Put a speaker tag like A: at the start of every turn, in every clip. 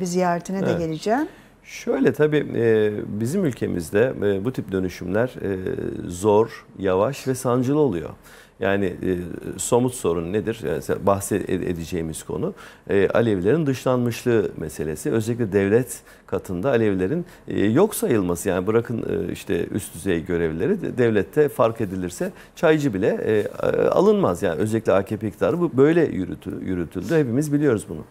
A: bir ziyaretine evet. de geleceğim. Şöyle
B: tabii e, bizim ülkemizde e, bu tip dönüşümler e, zor, yavaş ve sancılı oluyor. Yani somut sorun nedir? Yani bahsedeceğimiz konu e, Alevilerin dışlanmışlığı meselesi. Özellikle devlet katında Alevilerin yok sayılması yani bırakın işte üst düzey görevlileri devlette fark edilirse çaycı bile alınmaz. Yani özellikle AKP iktidarı bu böyle yürütüldü. Hepimiz biliyoruz bunu.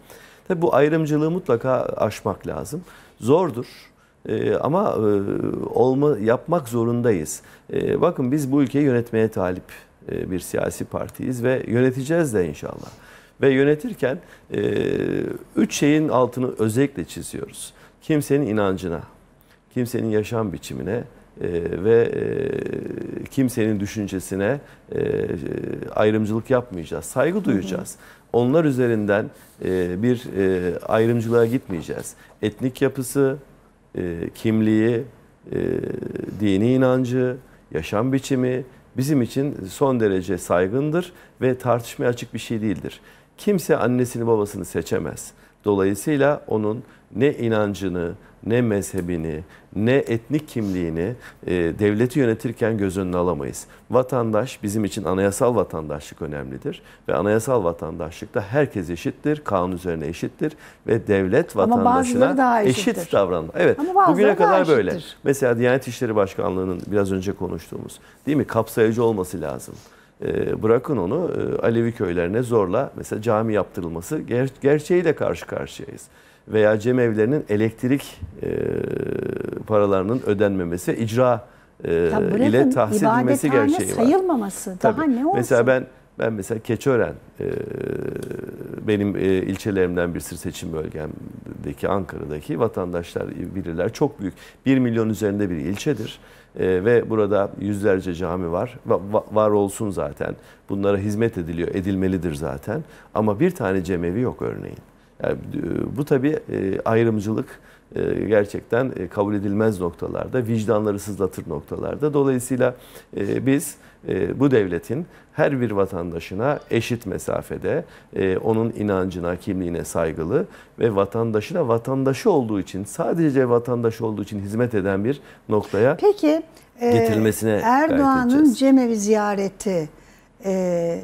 B: Tabi bu ayrımcılığı mutlaka aşmak lazım. Zordur. Ee, ama e, olma yapmak zorundayız. Ee, bakın biz bu ülkeyi yönetmeye talip e, bir siyasi partiyiz ve yöneteceğiz de inşallah. Ve yönetirken e, üç şeyin altını özellikle çiziyoruz. Kimsenin inancına, kimsenin yaşam biçimine e, ve e, kimsenin düşüncesine e, e ayrımcılık yapmayacağız. Saygı duyacağız. Hı hı onlar üzerinden e, bir e, ayrımcılığa gitmeyeceğiz. Etnik yapısı, e, kimliği, dini inancı, yaşam biçimi bizim için son derece saygındır ve tartışmaya açık bir şey değildir. Kimse annesini babasını seçemez. Dolayısıyla onun ne inancını, ne mezhebini, ne etnik kimliğini e, devleti yönetirken göz önüne alamayız. Vatandaş bizim için anayasal vatandaşlık önemlidir ve anayasal vatandaşlıkta herkes eşittir, kanun üzerine eşittir ve devlet Ama vatandaşına eşit davranır. Evet. Bugüne kadar eşittir. böyle. Mesela Diyanet İşleri Başkanlığı'nın biraz önce konuştuğumuz değil mi? Kapsayıcı olması lazım. Ee, bırakın onu e, Alevi köylerine zorla mesela cami yaptırılması ger gerçeğiyle karşı karşıyayız. Veya cemevlerinin elektrik e, paralarının ödenmemesi, icra e, ile tahsil edilmesi gerçeği var.
A: sayılmaması daha ne olsun? Mesela
B: ben ben mesela Keçören e, benim e, ilçelerimden sır seçim bölgem. İzmir'deki, Ankara'daki vatandaşlar bilirler. Çok büyük. 1 milyon üzerinde bir ilçedir. E, ve burada yüzlerce cami var. Va, var olsun zaten. Bunlara hizmet ediliyor, edilmelidir zaten. Ama bir tane cemevi yok örneğin. Yani, e, bu tabii e, ayrımcılık e, gerçekten e, kabul edilmez noktalarda, vicdanları sızlatır noktalarda. Dolayısıyla e, biz bu devletin her bir vatandaşına eşit mesafede, onun inancına, kimliğine saygılı ve vatandaşına vatandaşı olduğu için, sadece vatandaş olduğu için hizmet eden bir noktaya Peki,
A: getirilmesine e, Erdoğan'ın Cemevi ziyareti e,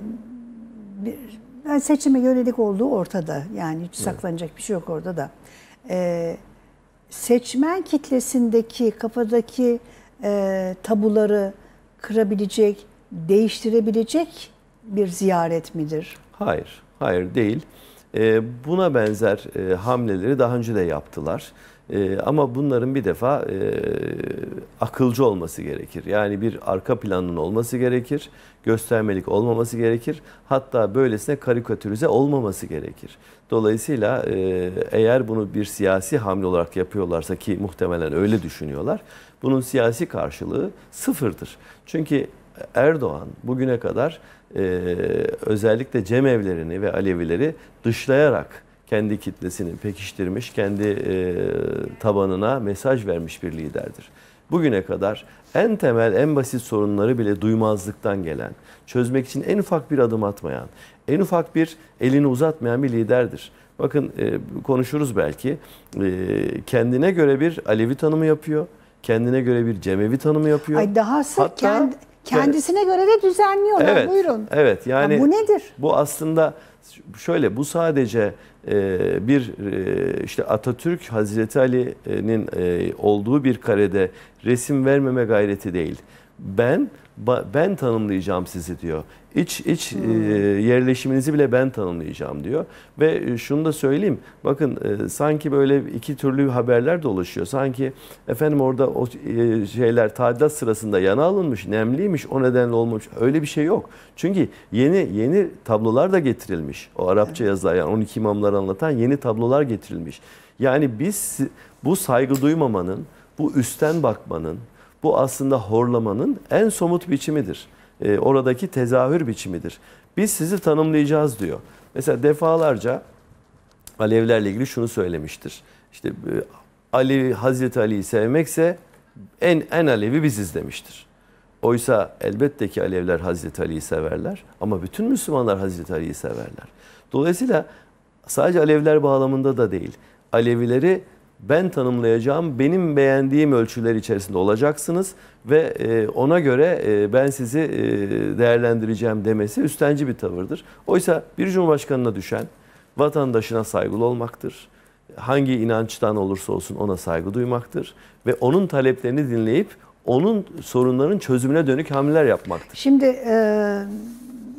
A: bir, seçime yönelik olduğu ortada. Yani hiç saklanacak evet. bir şey yok orada da. E, seçmen kitlesindeki kafadaki e, tabuları kırabilecek, değiştirebilecek bir ziyaret
B: midir? Hayır, hayır değil. E, buna benzer e, hamleleri daha önce de yaptılar. E, ama bunların bir defa e, akılcı olması gerekir. Yani bir arka planının olması gerekir. Göstermelik olmaması gerekir. Hatta böylesine karikatürize olmaması gerekir. Dolayısıyla e, eğer bunu bir siyasi hamle olarak yapıyorlarsa ki muhtemelen öyle düşünüyorlar. Bunun siyasi karşılığı sıfırdır. Çünkü Erdoğan bugüne kadar e, özellikle cemevlerini ve Alevileri dışlayarak kendi kitlesini pekiştirmiş, kendi e, tabanına mesaj vermiş bir liderdir. Bugüne kadar en temel, en basit sorunları bile duymazlıktan gelen, çözmek için en ufak bir adım atmayan, en ufak bir elini uzatmayan bir liderdir. Bakın e, konuşuruz belki. E, kendine göre bir Alevi tanımı yapıyor. Kendine göre bir Cemevi tanımı yapıyor. Ay dahası Hatta, kendi Kendisine
A: ve, göre de düzenliyorlar. Evet, Buyurun.
B: Evet. Yani ya bu nedir? Bu aslında şöyle bu sadece e, bir e, işte Atatürk Hazreti Ali'nin e, olduğu bir karede resim vermeme gayreti değil. Ben ben tanımlayacağım sizi diyor. İç iç hmm. e, yerleşiminizi bile ben tanımlayacağım diyor. Ve e, şunu da söyleyeyim. Bakın e, sanki böyle iki türlü haberler dolaşıyor. Sanki efendim orada o şeyler tadilat sırasında yana alınmış, nemliymiş, o nedenle olmamış. Öyle bir şey yok. Çünkü yeni yeni tablolar da getirilmiş. O Arapça yazılar yani 12 imamları anlatan yeni tablolar getirilmiş. Yani biz bu saygı duymamanın, bu üstten bakmanın, bu aslında horlamanın en somut biçimidir. E, oradaki tezahür biçimidir. Biz sizi tanımlayacağız diyor. Mesela defalarca Alevlerle ilgili şunu söylemiştir. İşte e, Ali Hazreti Ali'yi sevmekse en en Alevi biziz demiştir. Oysa elbette ki Alevler Hazreti Ali'yi severler ama bütün Müslümanlar Hazreti Ali'yi severler. Dolayısıyla sadece Alevler bağlamında da değil, Alevileri ben tanımlayacağım, benim beğendiğim ölçüler içerisinde olacaksınız ve e, ona göre e, ben sizi e, değerlendireceğim demesi üstenci bir tavırdır. Oysa bir cumhurbaşkanına düşen vatandaşına saygılı olmaktır. Hangi inançtan olursa olsun ona saygı duymaktır ve onun taleplerini dinleyip onun sorunlarının çözümüne dönük hamleler yapmaktır.
A: Şimdi e,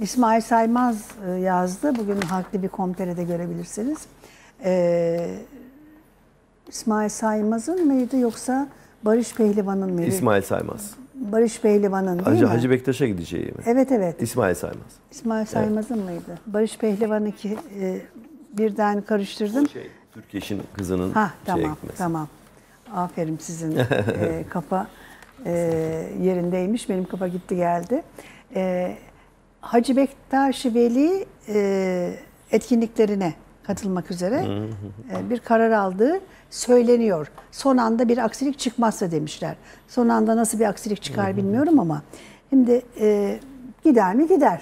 A: İsmail Saymaz yazdı. Bugün haklı bir de görebilirsiniz. E, İsmail Saymaz'ın mıydı yoksa Barış Pehlivan'ın mıydı? İsmail Saymaz. Barış Pehlivan'ın değil Hacı, mi? Hacı
B: Bektaş'a gideceği mi? Evet evet. İsmail Saymaz.
A: İsmail Saymaz'ın evet. mıydı? Barış Pehlivan'ı ki e, birden karıştırdım. Şey,
B: Türkeş'in kızının ha, tamam, şeye
A: Tamam tamam. Aferin sizin e, kafa e, yerindeymiş. Benim kafa gitti geldi. E, Hacı Bektaş Veli e, etkinliklerine katılmak üzere e, bir karar aldığı söyleniyor. Son anda bir aksilik çıkmazsa demişler. Son anda nasıl bir aksilik çıkar bilmiyorum ama şimdi e, gider mi gider.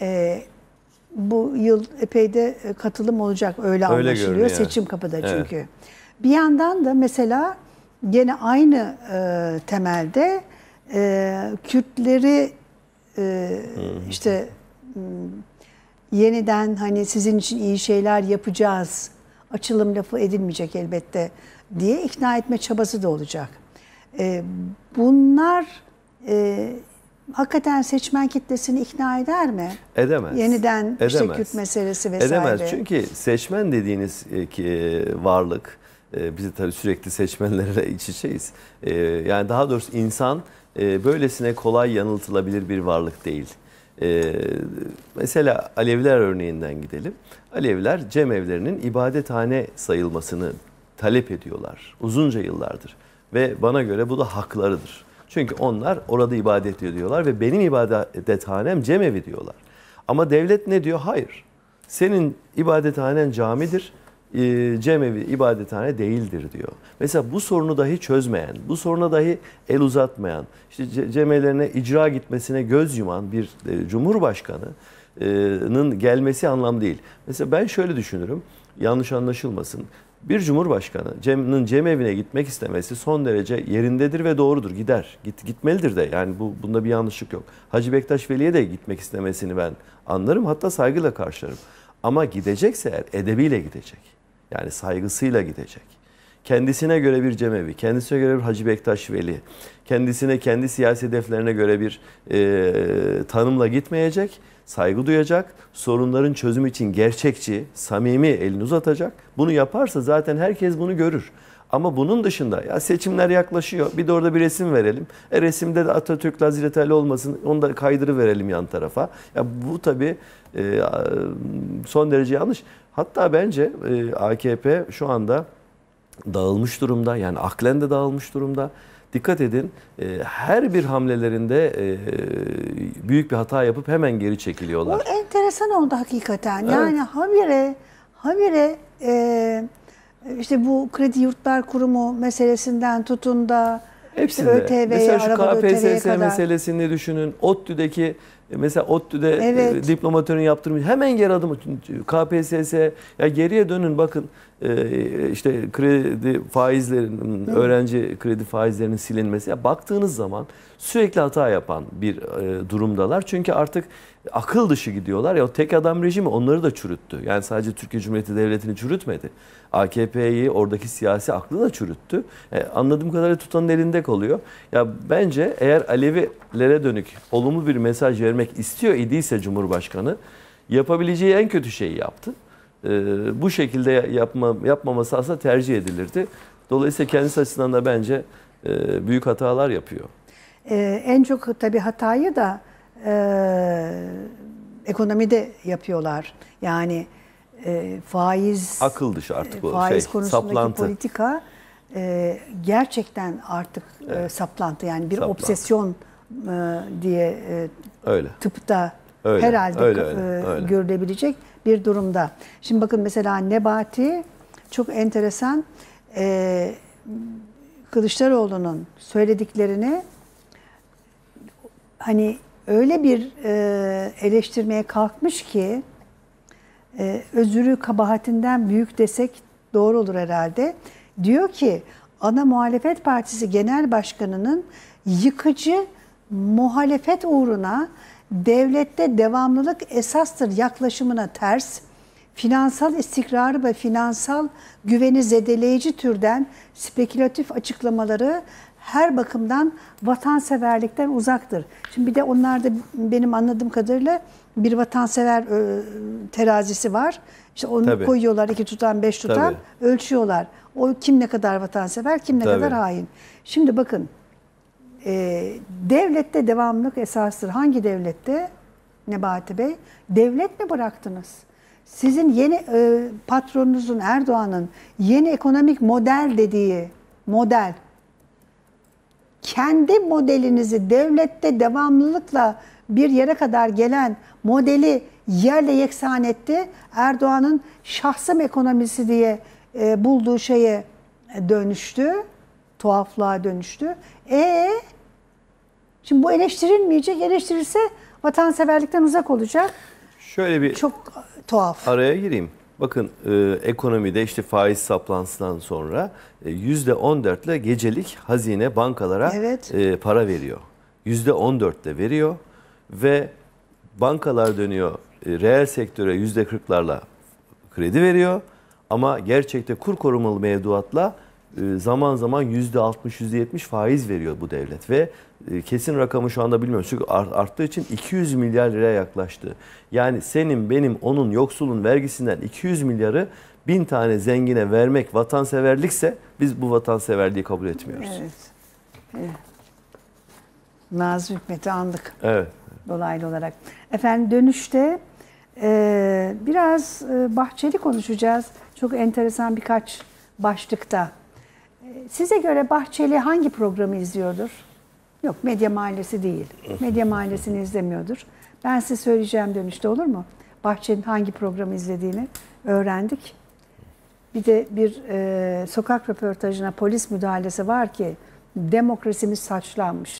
A: E, bu yıl epey de e, katılım olacak öyle, öyle anlaşılıyor. Seçim kapıda çünkü. Evet. Bir yandan da mesela gene aynı e, temelde e, Kürtleri e, işte yeniden hani sizin için iyi şeyler yapacağız. Açılım lafı edilmeyecek elbette diye ikna etme çabası da olacak. E, bunlar e, hakikaten seçmen kitlesini ikna eder mi?
B: Edemez. Yeniden Edemez. işte Kürt
A: meselesi vesaire. Edemez çünkü
B: seçmen dediğiniz e, ki e, varlık e, bizi tabii sürekli seçmenlerle iç içeyiz. Yani daha doğrusu insan böylesine kolay yanıltılabilir bir varlık değil. Ee, mesela Aleviler örneğinden gidelim. Aleviler evlerinin ibadethane sayılmasını talep ediyorlar uzunca yıllardır. Ve bana göre bu da haklarıdır. Çünkü onlar orada ibadet ediyorlar ve benim ibadethanem cem cemevi diyorlar. Ama devlet ne diyor? Hayır. Senin ibadethanen camidir e, cemevi ibadethane değildir diyor. Mesela bu sorunu dahi çözmeyen, bu soruna dahi el uzatmayan, işte cemelerine icra gitmesine göz yuman bir e, cumhurbaşkanının gelmesi anlam değil. Mesela ben şöyle düşünürüm, yanlış anlaşılmasın. Bir cumhurbaşkanı Cem'in cemevine gitmek istemesi son derece yerindedir ve doğrudur. Gider. Git gitmelidir de. Yani bu bunda bir yanlışlık yok. Hacı Bektaş Veli'ye de gitmek istemesini ben anlarım. Hatta saygıyla karşılarım. Ama gidecekse eğer edebiyle gidecek. Yani saygısıyla gidecek. Kendisine göre bir Cemevi, kendisine göre bir Hacı Bektaş Veli, kendisine kendi siyasi hedeflerine göre bir e, tanımla gitmeyecek, saygı duyacak, sorunların çözümü için gerçekçi, samimi elini uzatacak. Bunu yaparsa zaten herkes bunu görür. Ama bunun dışında ya seçimler yaklaşıyor. Bir de orada bir resim verelim. E resimde de Atatürk Hazreti Ali olmasın. Onu da kaydırı verelim yan tarafa. Ya bu tabii e, son derece yanlış. Hatta bence e, AKP şu anda dağılmış durumda. Yani aklen de dağılmış durumda. Dikkat edin e, her bir hamlelerinde e, büyük bir hata yapıp hemen geri çekiliyorlar. Bu
A: enteresan oldu hakikaten. Evet. Yani habire habire e, işte bu kredi yurtlar kurumu meselesinden tutun da Hepsinde. İşte ÖTV'ye, Mesela şu KPSS kadar.
B: meselesini düşünün. ODTÜ'deki e, mesela ODTÜ'de e, evet. diplomatörün yaptırmış. Hemen geri adım KPSS ya geriye dönün bakın e, işte kredi faizlerin Hı. öğrenci kredi faizlerinin silinmesi. Ya baktığınız zaman sürekli hata yapan bir durumdalar. Çünkü artık akıl dışı gidiyorlar. Ya o tek adam rejimi onları da çürüttü. Yani sadece Türkiye Cumhuriyeti Devleti'ni çürütmedi. AKP'yi oradaki siyasi aklı da çürüttü. Yani anladığım kadarıyla tutanın elinde kalıyor. Ya bence eğer Alevilere dönük olumlu bir mesaj vermek vermek istiyor idiyse Cumhurbaşkanı yapabileceği en kötü şeyi yaptı. Ee, bu şekilde yapma, yapmaması aslında tercih edilirdi. Dolayısıyla kendisi açısından da bence e, büyük hatalar yapıyor.
A: Ee, en çok tabii hatayı da e, ekonomide yapıyorlar. Yani e, faiz
B: akıl dışı artık o e, faiz şey, konusundaki saplantı.
A: politika e, gerçekten artık e, evet. e, saplantı yani bir saplantı. obsesyon e, diye e, öyle. tıpta
B: öyle, herhalde öyle, e, öyle, öyle.
A: görülebilecek bir durumda. Şimdi bakın mesela Nebati çok enteresan e, Kılıçdaroğlu'nun söylediklerini hani öyle bir eleştirmeye kalkmış ki özürü kabahatinden büyük desek doğru olur herhalde. Diyor ki ana muhalefet partisi genel başkanının yıkıcı muhalefet uğruna devlette devamlılık esastır yaklaşımına ters, finansal istikrarı ve finansal güveni zedeleyici türden spekülatif açıklamaları her bakımdan vatanseverlikten uzaktır. Şimdi bir de onlarda benim anladığım kadarıyla bir vatansever e, terazisi var. İşte onu Tabii. koyuyorlar iki tutan beş tutan Tabii. ölçüyorlar. O kim ne kadar vatansever kim ne Tabii. kadar hain. Şimdi bakın e, devlette devamlılık esastır. Hangi devlette Nebati Bey? Devlet mi bıraktınız? Sizin yeni e, patronunuzun Erdoğan'ın yeni ekonomik model dediği model kendi modelinizi devlette devamlılıkla bir yere kadar gelen modeli yerle yeksan etti. Erdoğan'ın şahsım ekonomisi diye e, bulduğu şeye dönüştü. Tuhaflığa dönüştü. E Şimdi bu eleştirilmeyecek. Eleştirirse vatanseverlikten uzak olacak.
B: Şöyle bir çok tuhaf. Araya gireyim. Bakın e, ekonomide işte faiz saplantısından sonra e, yüzde %14 ile gecelik hazine bankalara evet. e, para veriyor. %14 ile veriyor ve bankalar dönüyor e, reel sektöre yüzde %40'larla kredi veriyor ama gerçekte kur korumalı mevduatla e, zaman zaman %60-%70 faiz veriyor bu devlet ve e, kesin rakamı şu anda bilmiyorum çünkü arttığı için 200 milyar liraya yaklaştı. Yani senin, benim, onun, yoksulun vergisinden 200 milyarı bin tane zengine vermek vatanseverlikse biz bu vatanseverliği kabul etmiyoruz. Evet. evet.
A: Nazım Hikmet'i andık. Evet. Dolaylı olarak. Efendim dönüşte e, biraz Bahçeli konuşacağız. Çok enteresan birkaç başlıkta size göre Bahçeli hangi programı izliyordur? Yok, Medya Mahallesi değil. Medya Mahallesi'ni izlemiyordur. Ben size söyleyeceğim dönüşte olur mu? Bahçeli hangi programı izlediğini öğrendik. Bir de bir e, sokak röportajına polis müdahalesi var ki demokrasimiz saçlanmış.